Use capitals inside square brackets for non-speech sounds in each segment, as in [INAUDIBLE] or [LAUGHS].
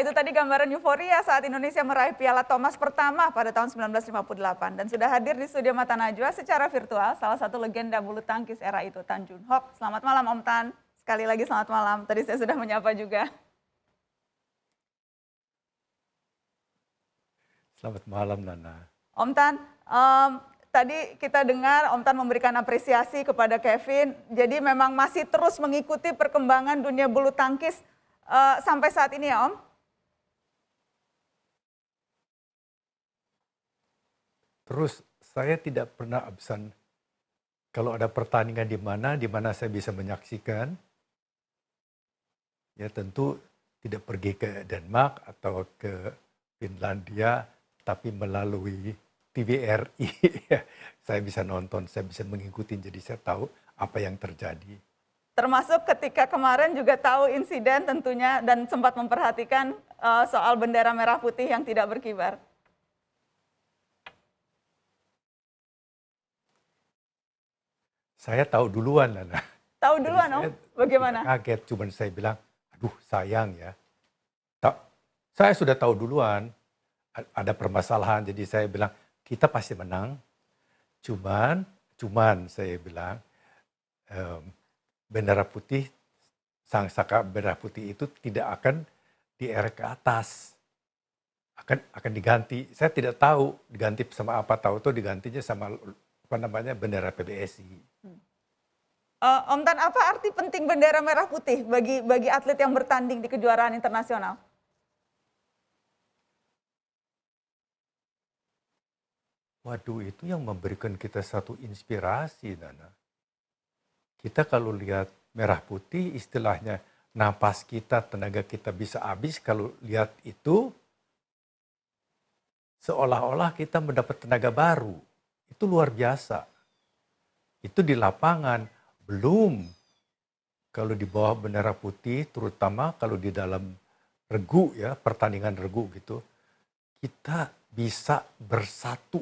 itu tadi gambaran euforia saat Indonesia meraih Piala Thomas pertama pada tahun 1958 dan sudah hadir di studio Mata Najwa secara virtual salah satu legenda bulu tangkis era itu Tan Jun Hok. Selamat malam Om Tan. Sekali lagi selamat malam. Tadi saya sudah menyapa juga. Selamat malam Nana. Om Tan, um, tadi kita dengar Om Tan memberikan apresiasi kepada Kevin. Jadi memang masih terus mengikuti perkembangan dunia bulu tangkis uh, sampai saat ini ya Om? Terus saya tidak pernah absen kalau ada pertandingan di mana, di mana saya bisa menyaksikan. Ya tentu tidak pergi ke Denmark atau ke Finlandia, tapi melalui TVRI. [LAUGHS] Ya, saya bisa nonton, saya bisa mengikuti, jadi saya tahu apa yang terjadi. Termasuk ketika kemarin juga tahu insiden tentunya dan sempat memperhatikan uh, soal bendera merah putih yang tidak berkibar. Saya tahu duluan, Nana. Tahu duluan, Om? Oh? Bagaimana? Kaget, cuman saya bilang, aduh sayang ya. Ta saya sudah tahu duluan, ada permasalahan, jadi saya bilang, kita pasti menang. Cuman, cuman saya bilang, um, bendera putih, sang saka bendera putih itu tidak akan di dierek ke atas akan akan diganti. Saya tidak tahu diganti sama apa, tahu tuh digantinya sama apa namanya bendera PBSI. Uh, hmm. eh, Om Tan, apa arti penting bendera merah putih bagi bagi atlet yang bertanding di kejuaraan internasional? Waduh, itu yang memberikan kita satu inspirasi, Nana. Kita kalau lihat merah putih, istilahnya napas kita, tenaga kita bisa habis kalau lihat itu, seolah-olah kita mendapat tenaga baru itu luar biasa. Itu di lapangan belum kalau di bawah bendera putih terutama kalau di dalam regu ya pertandingan regu gitu kita bisa bersatu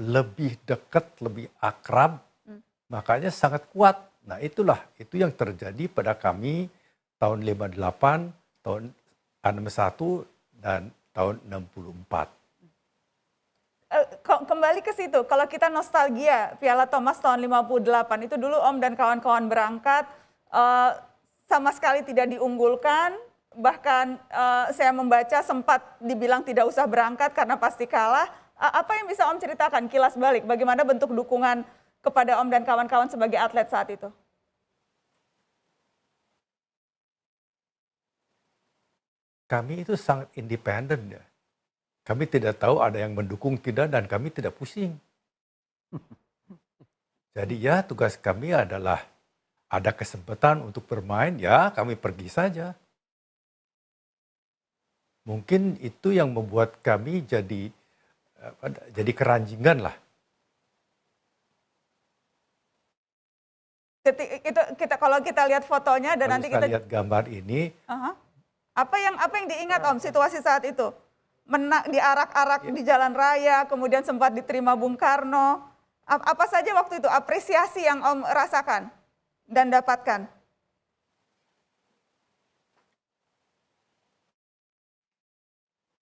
lebih dekat lebih akrab hmm. makanya sangat kuat nah itulah itu yang terjadi pada kami tahun 58 tahun 61 dan tahun 64 uh, kembali ke situ, kalau kita nostalgia Piala Thomas tahun 58 itu dulu Om dan kawan-kawan berangkat uh, sama sekali tidak diunggulkan, bahkan uh, saya membaca sempat dibilang tidak usah berangkat karena pasti kalah. Uh, apa yang bisa Om ceritakan kilas balik? Bagaimana bentuk dukungan kepada Om dan kawan-kawan sebagai atlet saat itu? Kami itu sangat independen ya kami tidak tahu ada yang mendukung tidak dan kami tidak pusing. Jadi ya tugas kami adalah ada kesempatan untuk bermain, ya kami pergi saja. Mungkin itu yang membuat kami jadi eh, jadi keranjingan lah. Jadi itu kita kalau kita lihat fotonya dan kalau nanti kita lihat gambar ini. Uh -huh. Apa yang apa yang diingat Om situasi saat itu? menak diarak-arak ya. di jalan raya, kemudian sempat diterima Bung Karno. Apa saja waktu itu apresiasi yang Om rasakan dan dapatkan?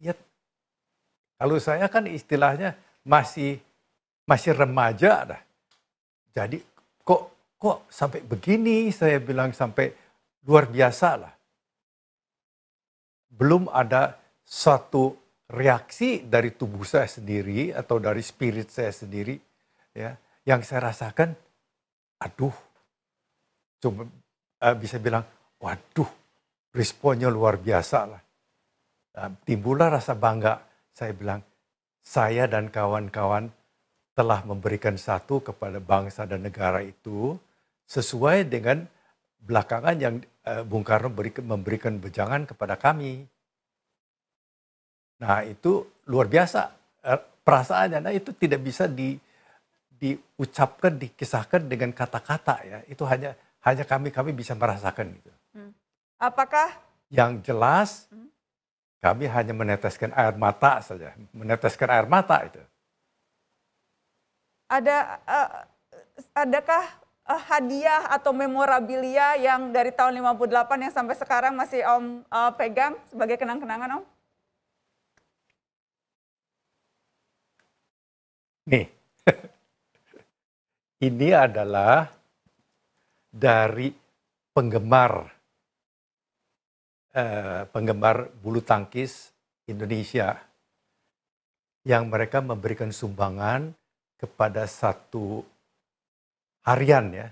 Ya, kalau saya kan istilahnya masih masih remaja dah. Jadi kok kok sampai begini saya bilang sampai luar biasa lah. Belum ada satu reaksi dari tubuh saya sendiri atau dari spirit saya sendiri ya yang saya rasakan aduh cuma uh, bisa bilang waduh responnya luar biasa lah uh, timbullah rasa bangga saya bilang saya dan kawan-kawan telah memberikan satu kepada bangsa dan negara itu sesuai dengan belakangan yang uh, Bung Karno beri, memberikan bejangan kepada kami Nah itu luar biasa eh, perasaannya. Nah itu tidak bisa di, diucapkan, dikisahkan dengan kata-kata ya. Itu hanya hanya kami kami bisa merasakan gitu. Hmm. Apakah? Yang jelas hmm. kami hanya meneteskan air mata saja, meneteskan air mata itu. Ada uh, adakah uh, hadiah atau memorabilia yang dari tahun 58 yang sampai sekarang masih Om uh, pegang sebagai kenang-kenangan Om? ini adalah dari penggemar eh, penggemar bulu tangkis Indonesia yang mereka memberikan sumbangan kepada satu harian ya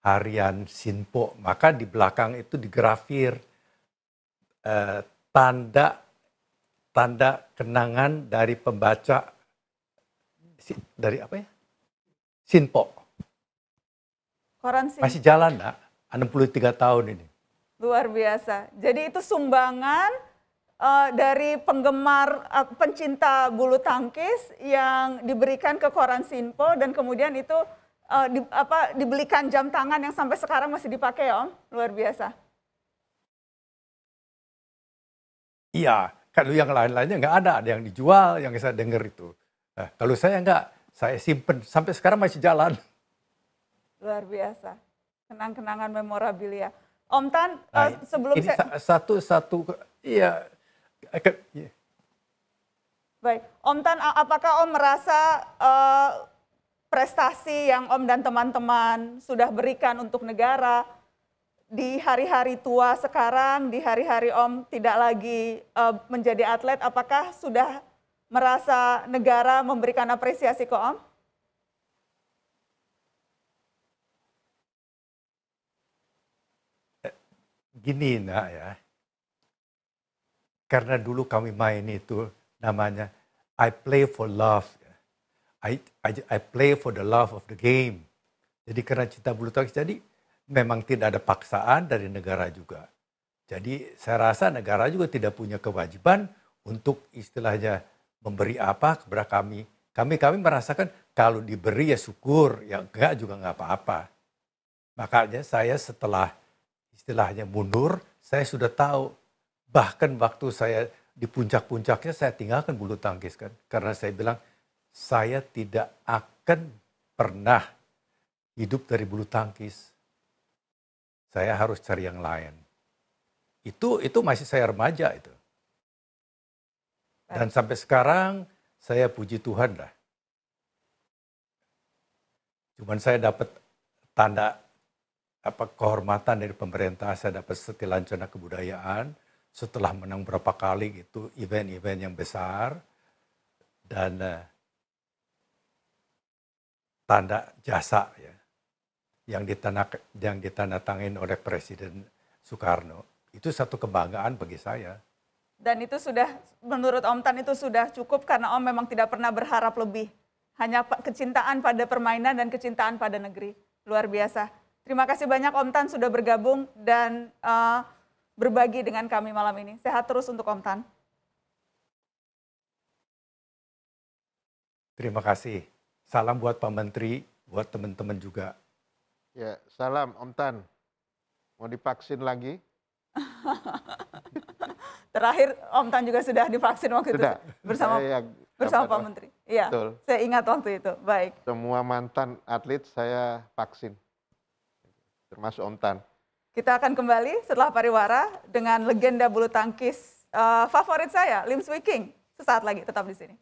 harian Sinpo maka di belakang itu digrafir eh, tanda tanda kenangan dari pembaca dari apa ya Sinpo. Koran Sinpo. Masih jalan, Nak. 63 tahun ini. Luar biasa. Jadi itu sumbangan uh, dari penggemar uh, pencinta bulu tangkis yang diberikan ke koran Sinpo dan kemudian itu uh, di, apa dibelikan jam tangan yang sampai sekarang masih dipakai, Om. Luar biasa. Iya, kalau yang lain-lainnya nggak ada, ada yang dijual, yang saya dengar itu. Nah, kalau saya nggak, saya simpen sampai sekarang masih jalan. Luar biasa. Kenang-kenangan memorabilia. Om Tan, eh, nah, uh, sebelum ini saya... satu satu iya. Eh, iya. Baik, Om Tan, apakah Om merasa uh, prestasi yang Om dan teman-teman sudah berikan untuk negara di hari-hari tua sekarang, di hari-hari Om tidak lagi uh, menjadi atlet, apakah sudah merasa negara memberikan apresiasi ke Om? Eh, gini nak ya, karena dulu kami main itu namanya I play for love. Ya. I, I, I play for the love of the game. Jadi karena cinta bulu tangkis, jadi memang tidak ada paksaan dari negara juga. Jadi saya rasa negara juga tidak punya kewajiban untuk istilahnya memberi apa kepada kami. Kami kami merasakan kalau diberi ya syukur, ya enggak juga enggak apa-apa. Makanya saya setelah istilahnya mundur, saya sudah tahu. Bahkan waktu saya di puncak-puncaknya saya tinggalkan bulu tangkis kan. Karena saya bilang, saya tidak akan pernah hidup dari bulu tangkis. Saya harus cari yang lain. Itu itu masih saya remaja itu. Dan sampai sekarang saya puji Tuhan lah. Cuman saya dapat tanda apa kehormatan dari pemerintah, saya dapat setelan cana kebudayaan setelah menang berapa kali gitu event-event yang besar dan uh, tanda jasa ya yang ditanda yang ditandatangin oleh Presiden Soekarno itu satu kebanggaan bagi saya dan itu sudah menurut Om Tan itu sudah cukup karena Om memang tidak pernah berharap lebih. Hanya kecintaan pada permainan dan kecintaan pada negeri. Luar biasa. Terima kasih banyak Om Tan sudah bergabung dan uh, berbagi dengan kami malam ini. Sehat terus untuk Om Tan. Terima kasih. Salam buat Pak Menteri, buat teman-teman juga. Ya, salam Om Tan. Mau divaksin lagi? [LAUGHS] Terakhir Om Tan juga sudah divaksin waktu sudah. itu bersama saya, iya, bersama Pak Menteri. Iya. Saya ingat waktu itu. Baik. Semua mantan atlet saya vaksin. Termasuk Om Tan. Kita akan kembali setelah pariwara dengan legenda bulu tangkis uh, favorit saya, Lim Swee King. Sesaat lagi tetap di sini.